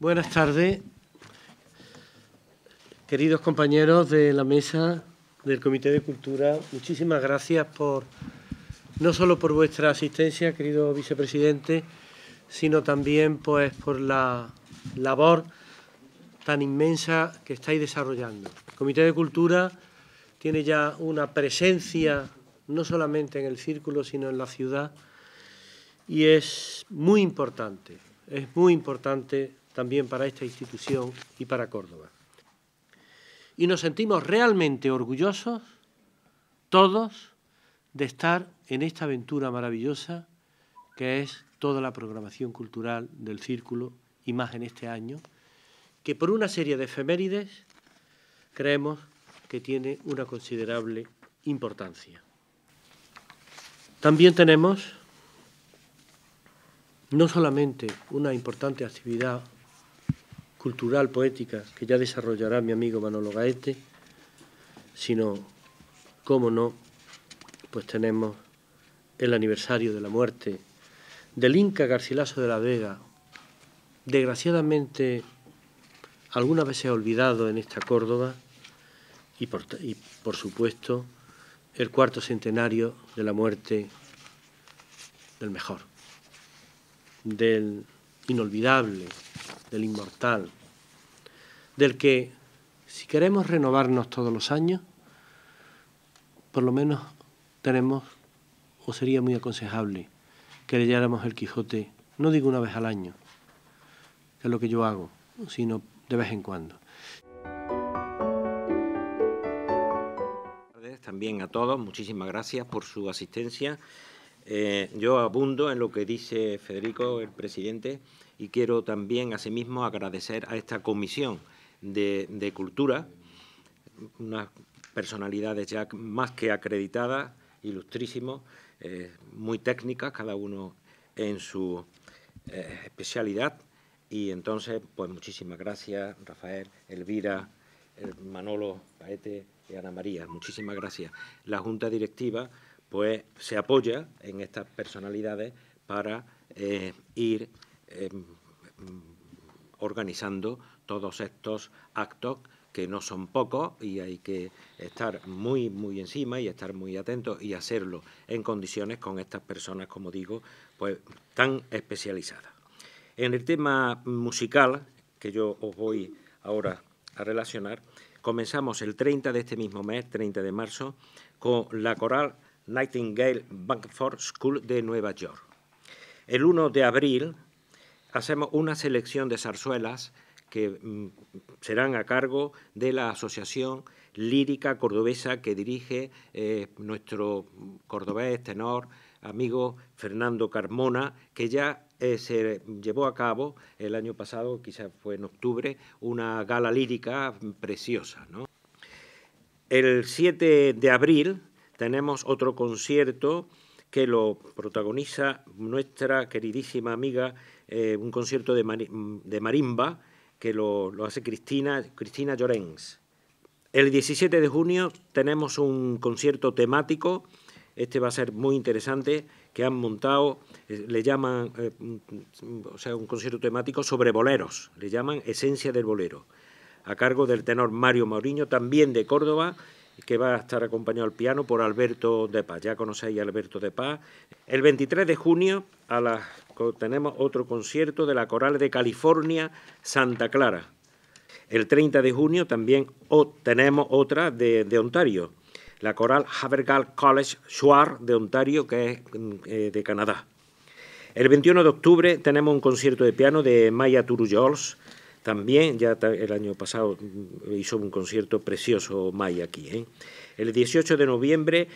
Buenas tardes, queridos compañeros de la mesa del Comité de Cultura. Muchísimas gracias por no solo por vuestra asistencia, querido vicepresidente, sino también pues por la labor tan inmensa que estáis desarrollando. El Comité de Cultura tiene ya una presencia no solamente en el círculo, sino en la ciudad, y es muy importante, es muy importante también para esta institución y para Córdoba. Y nos sentimos realmente orgullosos, todos, de estar en esta aventura maravillosa que es toda la programación cultural del Círculo y más en este año, que por una serie de efemérides creemos que tiene una considerable importancia. También tenemos no solamente una importante actividad cultural, poética, que ya desarrollará mi amigo Manolo Gaete, sino, cómo no, pues tenemos el aniversario de la muerte del Inca Garcilaso de la Vega, desgraciadamente alguna vez se ha olvidado en esta Córdoba, y por, y por supuesto el cuarto centenario de la muerte del mejor, del inolvidable, del inmortal, del que si queremos renovarnos todos los años, por lo menos tenemos, o sería muy aconsejable, que leyéramos el Quijote, no digo una vez al año, que es lo que yo hago, sino de vez en cuando. También a todos, muchísimas gracias por su asistencia. Eh, yo abundo en lo que dice Federico, el presidente, y quiero también, asimismo, agradecer a esta comisión de, Cultura, unas personalidades ya más que acreditadas, ilustrísimos, eh, muy técnicas, cada uno en su eh, especialidad. Y entonces, pues muchísimas gracias, Rafael, Elvira, eh, Manolo, Paete y Ana María. Muchísimas gracias. La Junta Directiva, pues, se apoya en estas personalidades para ir em, organizando todos estos actos que no son pocos y hay que estar muy, muy encima y estar muy atentos y hacerlo en condiciones con estas personas, como digo, pues tan especializadas. En el tema musical, que yo os voy ahora a relacionar, comenzamos el 30 de este mismo mes, 30 de marzo, con la coral Nightingale Bankford School de Nueva York. El 1 de abril hacemos una selección de zarzuelas que mm, serán a cargo de la Asociación Lírica Cordobesa que dirige eh, nuestro cordobés tenor amigo Fernando Carmona, que ya eh, se llevó a cabo el año pasado, quizás fue en octubre, una gala lírica preciosa. ¿no? El 7 de abril tenemos otro concierto que lo protagoniza nuestra queridísima amiga, eh, un concierto de marimba que lo, hace Cristina, Cristina Llorens. El 17 de junio tenemos un concierto temático, este va a ser muy interesante, que han montado, eh, le llaman, eh, o sea, un concierto temático sobre boleros, le llaman Esencia del Bolero, a cargo del tenor Mario Mauriño, también de Córdoba, que va a estar acompañado al piano por Alberto de Paz. Ya conocéis a Alberto de Paz. El 23 de junio, a las tenemos otro concierto de la Coral de California Santa Clara. El 30 de junio también tenemos otra de, Ontario, la Coral Havergal College Shuar de Ontario, que es mm, eh, de Canadá. El 21 de octubre tenemos un concierto de piano de Maya Turujols, también, ya el año pasado mm, hizo un concierto precioso Maya aquí. ¿eh? El 18 de noviembre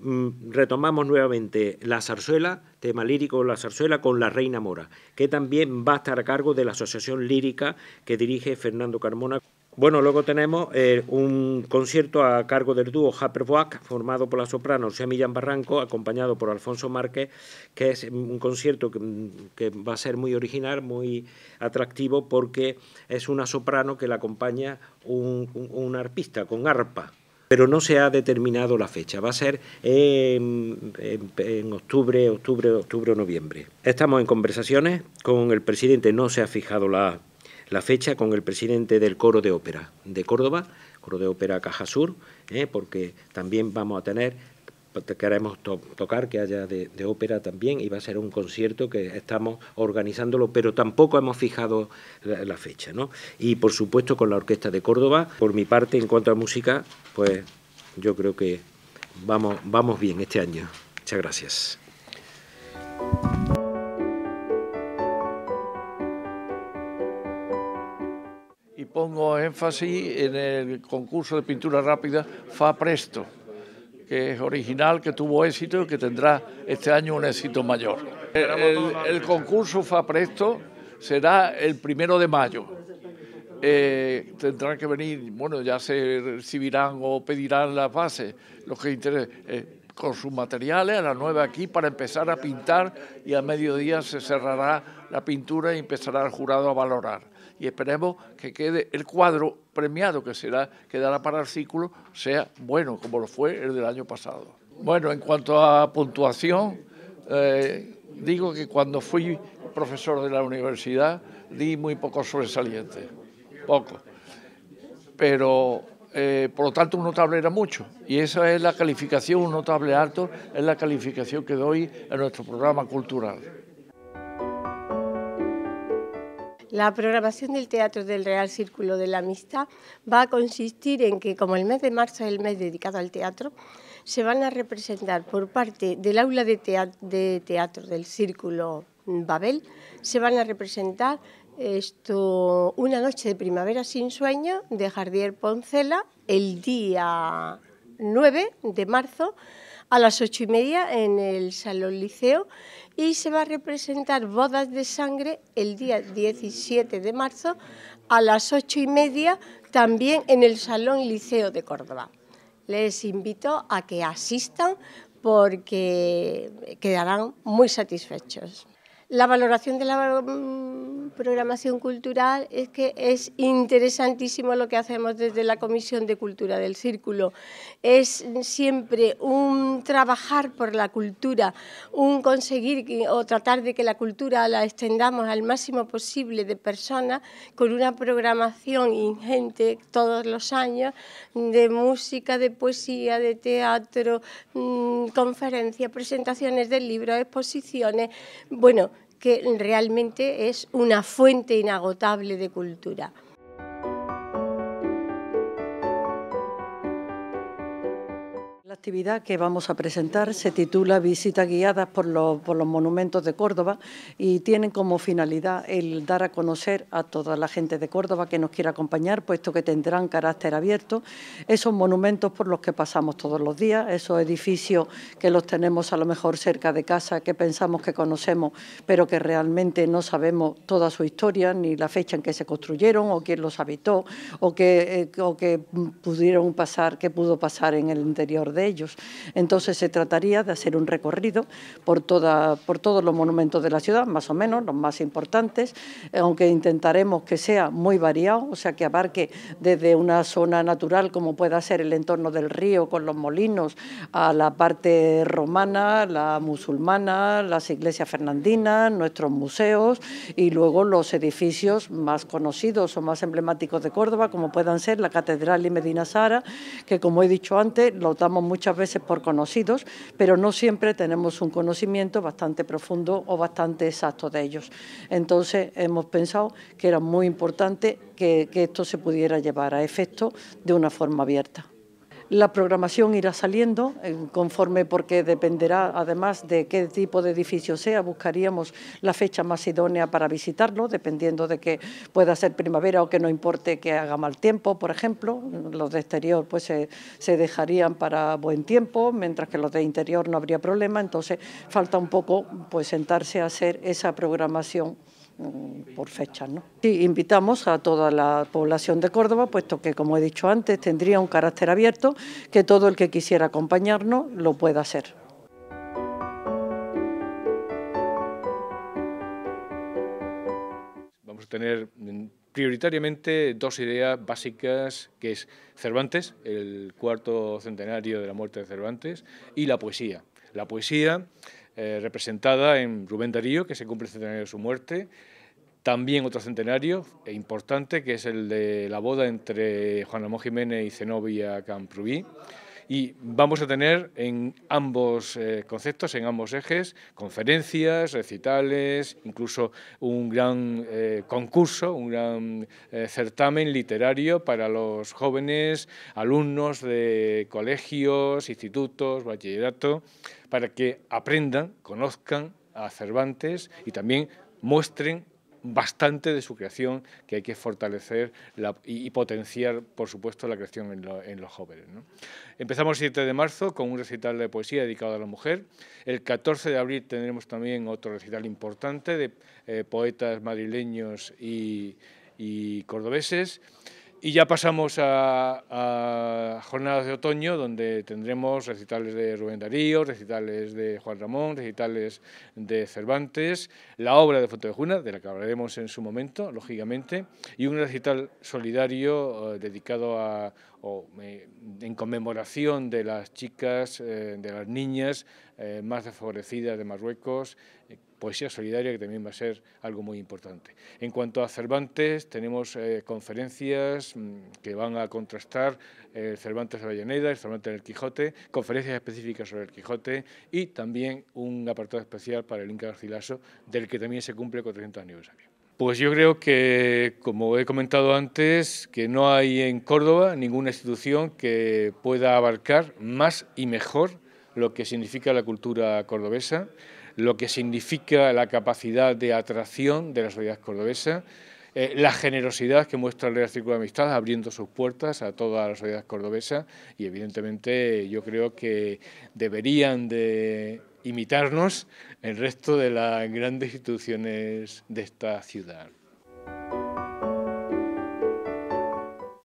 Mm, retomamos nuevamente la zarzuela, tema lírico la zarzuela, con la Reina Mora, que también va a estar a cargo de la Asociación Lírica que dirige Fernando Carmona. Bueno, luego tenemos eh, un concierto a cargo del dúo wack formado por la soprano Lucía Millán Barranco, acompañado por Alfonso Márquez, que es un concierto que, va a ser muy original, muy atractivo, porque es una soprano que la acompaña un arpista con arpa pero no se ha determinado la fecha. Va a ser en, octubre, octubre, octubre o noviembre. Estamos en conversaciones con el presidente, no se ha fijado la, fecha, con el presidente del coro de ópera de Córdoba, coro de ópera Caja Sur, ¿eh? porque también vamos a tener pues, queremos tocar, que haya de, ópera también, y va a ser un concierto que estamos organizándolo, pero tampoco hemos fijado la, fecha. ¿no? Y por supuesto con la Orquesta de Córdoba, por mi parte, en cuanto a música, pues yo creo que vamos, vamos bien este año. Muchas gracias. Y pongo énfasis en el concurso de pintura rápida Fa Presto que es original, que tuvo éxito y que tendrá este año un éxito mayor. El, concurso FAPRESTO será el primero de mayo. Eh, tendrán que venir, bueno, ya se recibirán o pedirán las bases, los que interesen. Eh, con sus materiales a las 9 aquí para empezar a pintar y a mediodía se cerrará la pintura y empezará el jurado a valorar. Y esperemos que quede el cuadro premiado que será que para el círculo sea bueno como lo fue el del año pasado. Bueno, en cuanto a puntuación, eh, digo que cuando fui profesor de la universidad di muy pocos sobresaliente, poco. Pero eh, por lo tanto un notable era mucho y esa es la calificación, un notable alto es la calificación que doy a nuestro programa cultural. La programación del Teatro del Real Círculo de la Amistad va a consistir en que, como el mes de marzo es el mes dedicado al teatro, se van a representar por parte del aula de teatro, de teatro del Círculo Babel se van a representar esto, Una noche de primavera sin sueño de Jardier Poncela el día 9 de marzo a las 8 y media en el Salón Liceo y se va a representar Bodas de Sangre el día 17 de marzo a las 8 y media también en el Salón Liceo de Córdoba. Les invito a que asistan porque quedarán muy satisfechos. La valoración de la mm, programación cultural es que es interesantísimo lo que hacemos desde la Comisión de Cultura del Círculo. Es siempre un trabajar por la cultura, un conseguir o tratar de que la cultura la extendamos al máximo posible de personas con una programación ingente todos los años de música, de poesía, de teatro, mm, conferencias, presentaciones de libros, exposiciones. Bueno, que realmente es una fuente inagotable de cultura. actividad que vamos a presentar se titula Visitas guiadas por los, monumentos de Córdoba y tienen como finalidad el dar a conocer a toda la gente de Córdoba que nos quiera acompañar, puesto que tendrán carácter abierto, esos monumentos por los que pasamos todos los días, esos edificios que los tenemos a lo mejor cerca de casa, que pensamos que conocemos, pero que realmente no sabemos toda su historia, ni la fecha en que se construyeron, o quién los habitó, o qué eh, pudieron pasar, pudo pasar en el interior de ellos entonces se trataría de hacer un recorrido por, toda, por todos los monumentos de la ciudad, más o menos, los más importantes, aunque intentaremos que sea muy variado, o sea, que abarque desde una zona natural como pueda ser el entorno del río con los molinos, a la parte romana, la musulmana, las iglesias fernandinas, nuestros museos y luego los edificios más conocidos o más emblemáticos de Córdoba, como puedan ser la Catedral y Medina Sara, que como he dicho antes, lo damos muy muchas veces por conocidos, pero no siempre tenemos un conocimiento bastante profundo o bastante exacto de ellos. Entonces hemos pensado que era muy importante que, esto se pudiera llevar a efecto de una forma abierta. La programación irá saliendo conforme porque dependerá además de qué tipo de edificio sea. Buscaríamos la fecha más idónea para visitarlo, dependiendo de que pueda ser primavera o que no importe que haga mal tiempo, por ejemplo. Los de exterior pues se, dejarían para buen tiempo, mientras que los de interior no habría problema. Entonces falta un poco pues sentarse a hacer esa programación. Mm, por fechas. ¿no? Sí, invitamos a toda la población de Córdoba, puesto que, como he dicho antes, tendría un carácter abierto, que todo el que quisiera acompañarnos lo pueda hacer. vamos a tener mm, prioritariamente dos ideas básicas, que es Cervantes, el cuarto centenario de la muerte de Cervantes, y la poesía. La poesía eh, representada en Rubén Darío, que se cumple el centenario de su muerte, también otro centenario importante, que es el de la boda entre Juan Ramón Jiménez y Zenobia Camprubí, y vamos a tener en ambos eh, conceptos, en ambos ejes, conferencias, recitales, incluso un gran eh, concurso, un gran eh, certamen literario para los jóvenes alumnos de colegios, institutos, bachillerato, para que aprendan, conozcan a Cervantes y también muestren bastante de su creación, que hay que fortalecer y, potenciar, por supuesto, la creación en, los jóvenes. Empezamos el 7 de marzo con un recital de poesía dedicado a la mujer. El 14 de abril tendremos también otro recital importante de eh, poetas madrileños y, y cordobeses. Y ya pasamos a, jornadas de otoño, donde tendremos recitales de Rubén Darío, recitales de Juan Ramón, recitales de Cervantes, la obra de Foto de de la que hablaremos en su momento, lógicamente, y un recital solidario eh, dedicado a, o, eh, en conmemoración de las chicas, eh, de las niñas más desfavorecidas de Marruecos, poesía solidaria, que también va a ser algo muy importante. En cuanto a Cervantes, tenemos eh, conferencias mm, que van a contrastar eh, Cervantes de Avellaneda, el Cervantes del Quijote, conferencias específicas sobre el Quijote y también un apartado especial para el Inca Garcilaso, del que también se cumple 400 aniversario. Pues yo creo que, como he comentado antes, que no hay en Córdoba ninguna institución que pueda abarcar más y mejor lo que significa la cultura cordobesa lo que significa la capacidad de atracción de la sociedad cordobesa, eh, la generosidad que muestra el Real Círculo de Amistad abriendo sus puertas a toda la sociedad cordobesa y evidentemente yo creo que deberían de imitarnos el resto de las grandes instituciones de esta ciudad.